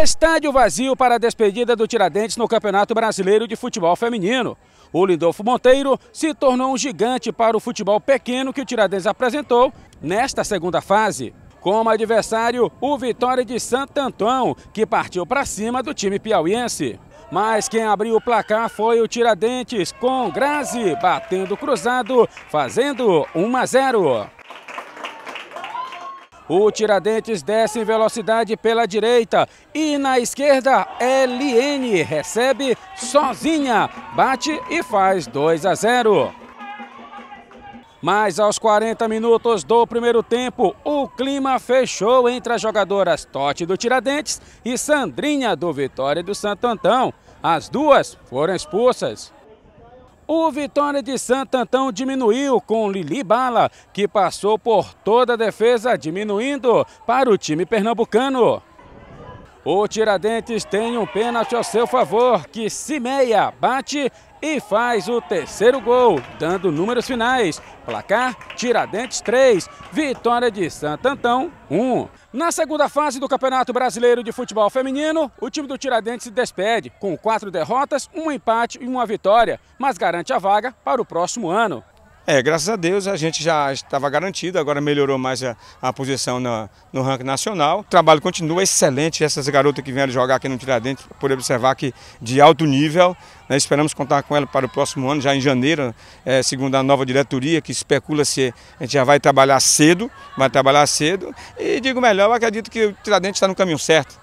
Estádio vazio para a despedida do Tiradentes no Campeonato Brasileiro de Futebol Feminino. O Lindolfo Monteiro se tornou um gigante para o futebol pequeno que o Tiradentes apresentou nesta segunda fase. Como adversário, o Vitória de Santo Antão, que partiu para cima do time piauiense. Mas quem abriu o placar foi o Tiradentes, com Grazi batendo cruzado, fazendo 1 a 0. O Tiradentes desce em velocidade pela direita e na esquerda Eliene recebe sozinha, bate e faz 2 a 0. Mas aos 40 minutos do primeiro tempo, o clima fechou entre as jogadoras Totti do Tiradentes e Sandrinha do Vitória do Santo Antão. As duas foram expulsas. O Vitória de Santo Antão diminuiu com Lili Bala, que passou por toda a defesa, diminuindo para o time pernambucano. O Tiradentes tem um pênalti a seu favor, que Cimeia bate e faz o terceiro gol, dando números finais. Placar: Tiradentes 3, vitória de Santo Antão 1. Na segunda fase do Campeonato Brasileiro de Futebol Feminino, o time do Tiradentes se despede com quatro derrotas, um empate e uma vitória, mas garante a vaga para o próximo ano. É, graças a Deus a gente já estava garantido, agora melhorou mais a, a posição no no ranking nacional. O trabalho continua excelente, essas garotas que vieram jogar aqui no Tiradentes, por observar que de alto nível, né, esperamos contar com ela para o próximo ano, já em janeiro, é, segundo a nova diretoria, que especula se a gente já vai trabalhar cedo, vai trabalhar cedo, e digo melhor, eu acredito que o Tiradentes está no caminho certo.